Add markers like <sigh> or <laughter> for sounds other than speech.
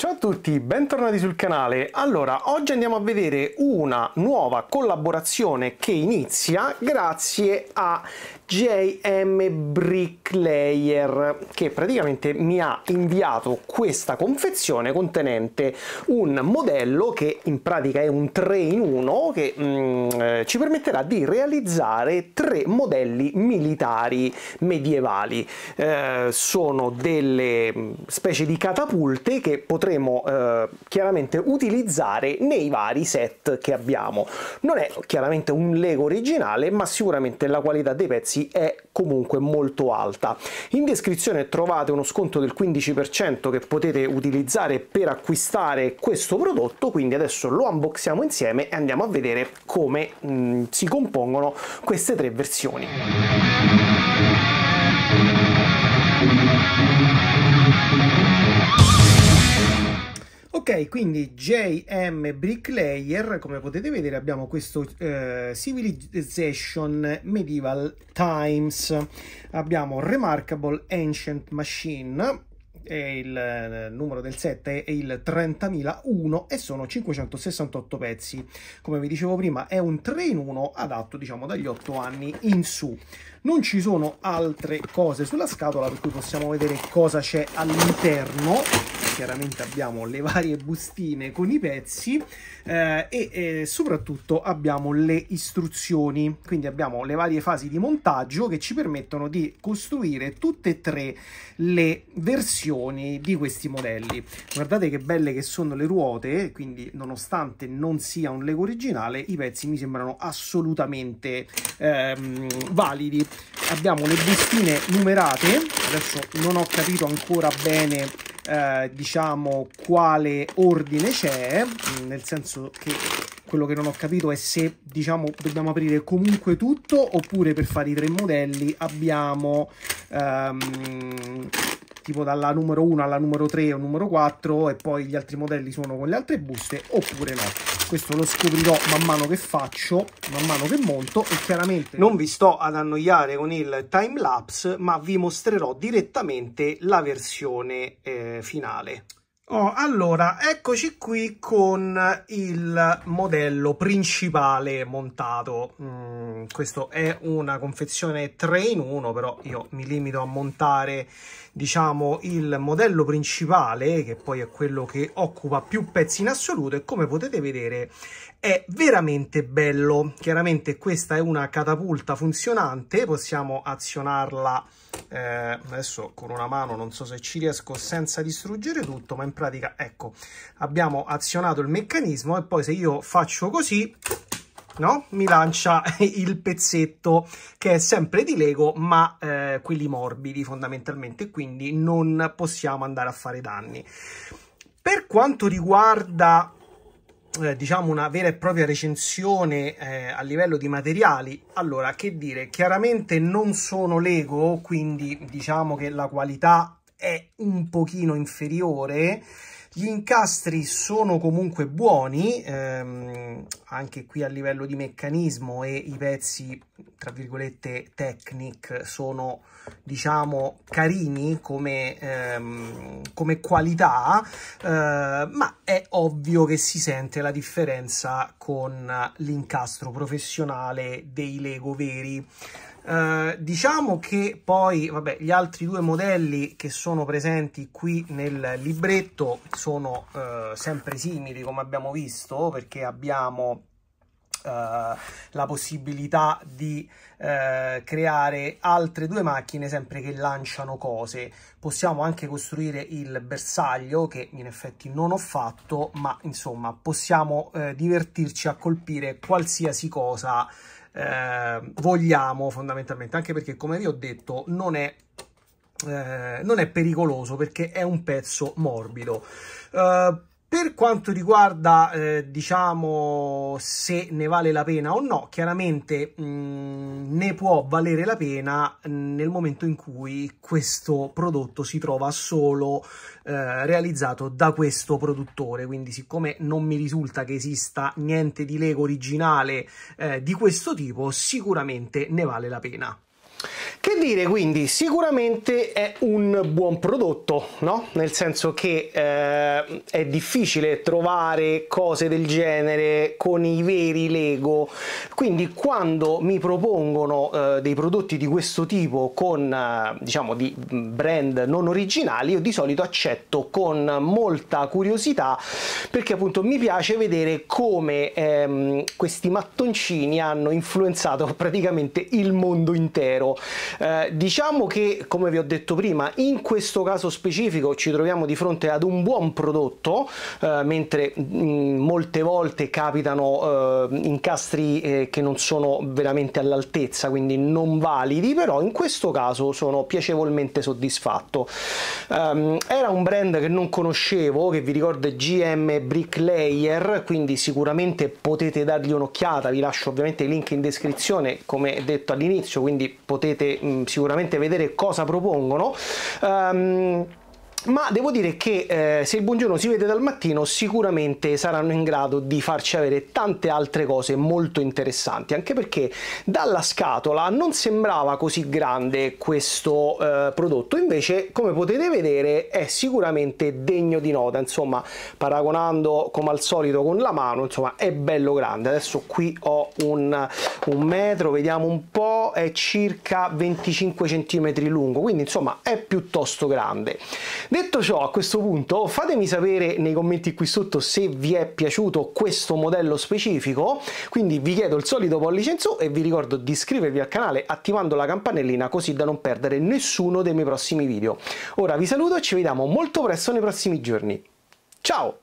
Ciao a tutti, bentornati sul canale. Allora, oggi andiamo a vedere una nuova collaborazione che inizia grazie a JM Bricklayer che praticamente mi ha inviato questa confezione contenente un modello che in pratica è un 3 in 1 che mm, eh, ci permetterà di realizzare tre modelli militari medievali eh, sono delle mm, specie di catapulte che potremo eh, chiaramente utilizzare nei vari set che abbiamo non è chiaramente un Lego originale ma sicuramente la qualità dei pezzi prezzi è comunque molto alta. In descrizione trovate uno sconto del 15% che potete utilizzare per acquistare questo prodotto, quindi adesso lo unboxiamo insieme e andiamo a vedere come mh, mm, si compongono queste tre versioni. Ok, quindi JM Bricklayer, come potete vedere abbiamo questo eh, Civilization Medieval Times, abbiamo Remarkable Ancient Machine, il eh, numero del set è il 30.001 e sono 568 pezzi. Come vi dicevo prima è un 3 in 1 adatto diciamo dagli 8 anni in su. Non ci sono altre cose sulla scatola per cui possiamo vedere cosa c'è all'interno chiaramente abbiamo le varie bustine con i pezzi eh, e eh, soprattutto abbiamo le istruzioni, quindi abbiamo le varie fasi di montaggio che ci permettono di costruire tutte e tre le versioni di questi modelli. Guardate che belle che sono le ruote, quindi nonostante non sia un Lego originale, i pezzi mi sembrano assolutamente ehm, validi. Abbiamo le bustine numerate, adesso non ho capito ancora bene eh, diciamo quale ordine c'è, mm, nel senso che quello che non ho capito è se diciamo dobbiamo aprire comunque tutto oppure per fare i tre modelli abbiamo ehm, tipo dalla numero 1 alla numero 3 o numero 4 e poi gli altri modelli sono con le altre buste oppure no questo lo scoprirò man mano che faccio, man mano che monto e chiaramente non vi sto ad annoiare con il time lapse ma vi mostrerò direttamente la versione eh, finale. Oh, allora, eccoci qui con il modello principale montato. Mm, questo è una confezione 3 in 1, però io mi limito a montare, diciamo, il modello principale, che poi è quello che occupa più pezzi in assoluto e come potete vedere è veramente bello. Chiaramente questa è una catapulta funzionante, possiamo azionarla eh, adesso con una mano, non so se ci riesco senza distruggere tutto, ma in pratica, ecco, abbiamo azionato il meccanismo e poi se io faccio così, no? mi lancia <laughs> il pezzetto che è sempre di Lego, ma eh, quelli morbidi fondamentalmente, quindi non possiamo andare a fare danni. Per quanto riguarda eh, diciamo una vera e propria recensione eh, a livello di materiali allora che dire chiaramente non sono lego quindi diciamo che la qualità è un pochino inferiore, gli incastri sono comunque buoni, ehm, anche qui a livello di meccanismo e i pezzi, tra virgolette, Technic sono, diciamo, carini come, ehm, come qualità, eh, ma è ovvio che si sente la differenza con l'incastro professionale dei Lego veri. Eh, diciamo che poi vabbè, gli altri due modelli che sono presenti qui nel libretto sono eh, sempre simili come abbiamo visto perché abbiamo Uh, la possibilità di uh, creare altre due macchine sempre che lanciano cose possiamo anche costruire il bersaglio che in effetti non ho fatto ma insomma possiamo uh, divertirci a colpire qualsiasi cosa eh, vogliamo fondamentalmente, anche perché come vi ho detto non è eh, non è pericoloso perché è un pezzo morbido. Eh, per quanto riguarda, eh, diciamo, se ne vale la pena o no, chiaramente mh, mm, ne può valere la pena mm, nel momento in cui questo prodotto si trova solo eh, realizzato da questo produttore. Quindi siccome non mi risulta che esista niente di Lego originale eh, di questo tipo, sicuramente ne vale la pena dire quindi? Sicuramente è un buon prodotto, no? Nel senso che eh, è difficile trovare cose del genere con i veri Lego, quindi quando mi propongono eh, dei prodotti di questo tipo con, eh, diciamo, di brand non originali, io di solito accetto con molta curiosità perché appunto mi piace vedere come ehm, questi mattoncini hanno influenzato praticamente il mondo intero. Eh, eh, diciamo che, come vi ho detto prima, in questo caso specifico ci troviamo di fronte ad un buon prodotto, eh, mentre mh, mm, molte volte capitano eh, incastri eh, che non sono veramente all'altezza, quindi non validi, però in questo caso sono piacevolmente soddisfatto. Ehm, era un brand che non conoscevo, che vi ricordo è GM Bricklayer, quindi sicuramente potete dargli un'occhiata, vi lascio ovviamente il link in descrizione, come detto all'inizio, quindi potete mm, sicuramente vedere cosa propongono. Um, ma devo dire che eh, se il buongiorno si vede dal mattino sicuramente saranno in grado di farci avere tante altre cose molto interessanti anche perché dalla scatola non sembrava così grande questo eh, prodotto invece come potete vedere è sicuramente degno di nota insomma paragonando come al solito con la mano insomma è bello grande adesso qui ho un, un metro vediamo un po' è circa 25 cm lungo, quindi insomma è piuttosto grande. Detto ciò, a questo punto fatemi sapere nei commenti qui sotto se vi è piaciuto questo modello specifico, quindi vi chiedo il solito pollice in su e vi ricordo di iscrivervi al canale attivando la campanellina così da non perdere nessuno dei miei prossimi video. Ora vi saluto e ci vediamo molto presto nei prossimi giorni. Ciao!